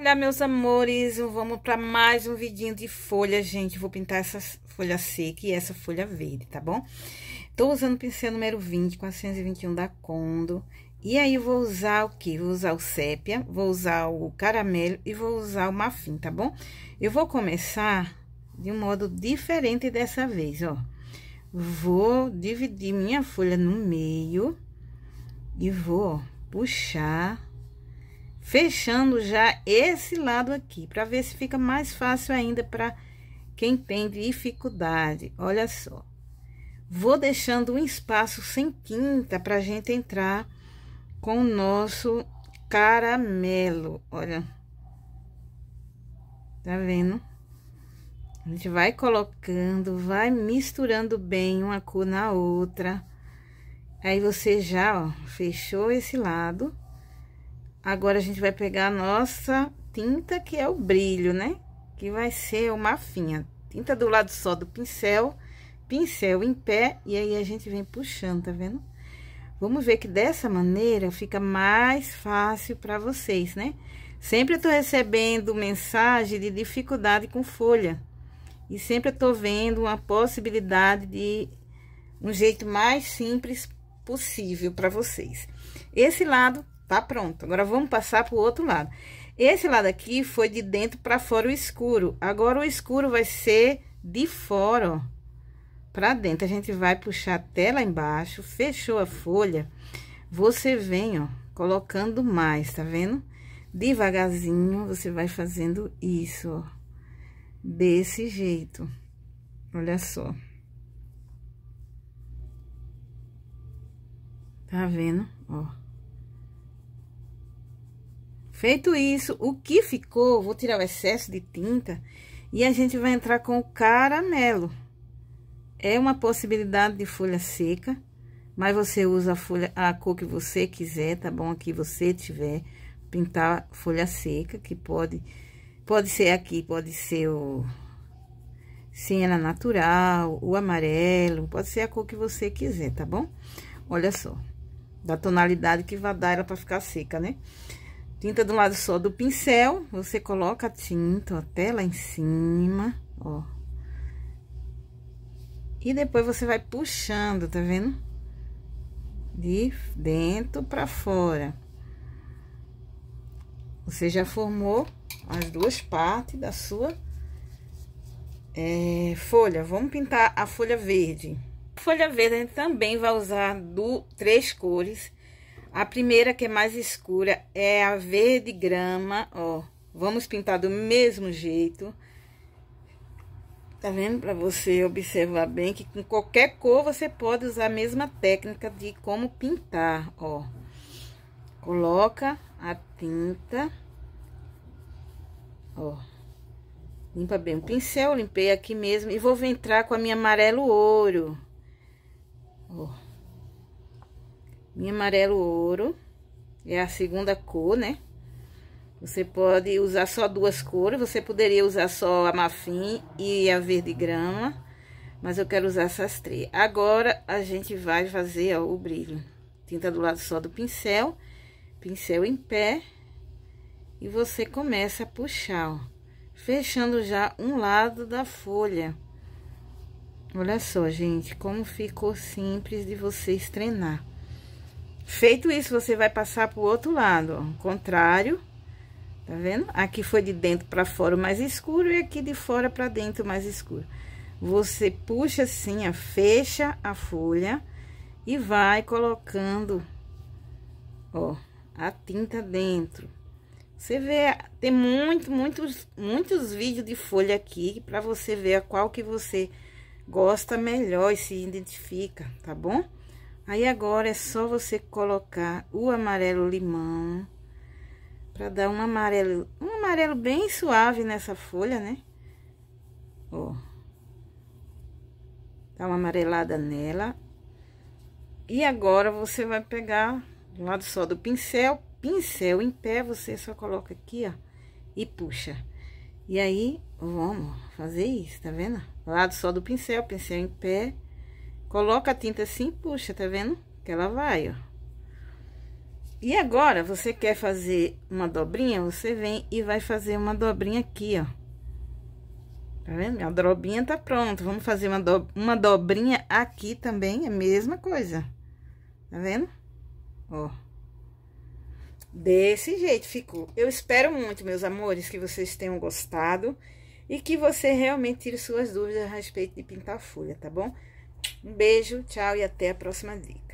Olá, meus amores, vamos para mais um vidinho de folha, gente. Vou pintar essa folha seca e essa folha verde, tá bom? Tô usando pincel número 20, 421 da Condo. E aí, vou usar o que? Vou usar o sépia, vou usar o caramelo e vou usar o mafim, tá bom? Eu vou começar de um modo diferente dessa vez, ó. Vou dividir minha folha no meio e vou, ó, puxar fechando já esse lado aqui, para ver se fica mais fácil ainda para quem tem dificuldade. Olha só. Vou deixando um espaço sem quinta para a gente entrar com o nosso caramelo. Olha. Tá vendo? A gente vai colocando, vai misturando bem uma cor na outra. Aí você já, ó, fechou esse lado. Agora, a gente vai pegar a nossa tinta, que é o brilho, né? Que vai ser uma mafinha. Tinta do lado só do pincel, pincel em pé, e aí a gente vem puxando, tá vendo? Vamos ver que dessa maneira fica mais fácil para vocês, né? Sempre eu tô recebendo mensagem de dificuldade com folha. E sempre eu tô vendo uma possibilidade de um jeito mais simples possível para vocês. Esse lado Tá pronto. Agora, vamos passar para o outro lado. Esse lado aqui foi de dentro para fora o escuro. Agora, o escuro vai ser de fora, ó. Pra dentro. A gente vai puxar até lá embaixo. Fechou a folha. Você vem, ó, colocando mais, tá vendo? Devagarzinho, você vai fazendo isso, ó. Desse jeito. Olha só. Tá vendo? Ó. Feito isso, o que ficou, vou tirar o excesso de tinta e a gente vai entrar com o caramelo. É uma possibilidade de folha seca, mas você usa a, folha, a cor que você quiser, tá bom? Aqui você tiver, pintar folha seca, que pode, pode ser aqui, pode ser o siena natural, o amarelo, pode ser a cor que você quiser, tá bom? Olha só, da tonalidade que vai dar ela pra ficar seca, né? Tinta do lado só do pincel, você coloca a tinta até lá em cima, ó. E depois você vai puxando, tá vendo? De dentro pra fora. Você já formou as duas partes da sua é, folha. Vamos pintar a folha verde. A folha verde a gente também vai usar do três cores a primeira, que é mais escura, é a verde grama, ó. Vamos pintar do mesmo jeito. Tá vendo? Pra você observar bem que com qualquer cor você pode usar a mesma técnica de como pintar, ó. Coloca a tinta, ó. Limpa bem o pincel, limpei aqui mesmo. E vou entrar com a minha amarelo ouro, ó. Em amarelo ouro, é a segunda cor, né? Você pode usar só duas cores, você poderia usar só a marfim e a verde grama, mas eu quero usar essas três. Agora, a gente vai fazer, ó, o brilho. Tinta do lado só do pincel, pincel em pé, e você começa a puxar, ó, fechando já um lado da folha. Olha só, gente, como ficou simples de vocês treinar. Feito isso, você vai passar pro outro lado, ó, contrário, tá vendo? Aqui foi de dentro para fora mais escuro e aqui de fora para dentro mais escuro. Você puxa assim, ó, fecha a folha e vai colocando, ó, a tinta dentro. Você vê, tem muito, muitos, muitos vídeos de folha aqui para você ver a qual que você gosta melhor e se identifica, tá bom? Aí agora é só você colocar o amarelo limão para dar um amarelo, um amarelo bem suave nessa folha, né? Ó. Dá uma amarelada nela. E agora você vai pegar do lado só do pincel, pincel em pé, você só coloca aqui, ó, e puxa. E aí, vamos fazer isso, tá vendo? Lado só do pincel, pincel em pé. Coloca a tinta assim, puxa, tá vendo? Que ela vai, ó. E agora, você quer fazer uma dobrinha, você vem e vai fazer uma dobrinha aqui, ó. Tá vendo? A dobrinha tá pronta. Vamos fazer uma, do... uma dobrinha aqui também, a mesma coisa. Tá vendo? Ó. Desse jeito ficou. Eu espero muito, meus amores, que vocês tenham gostado e que você realmente tire suas dúvidas a respeito de pintar folha, tá bom? Um beijo, tchau e até a próxima dica.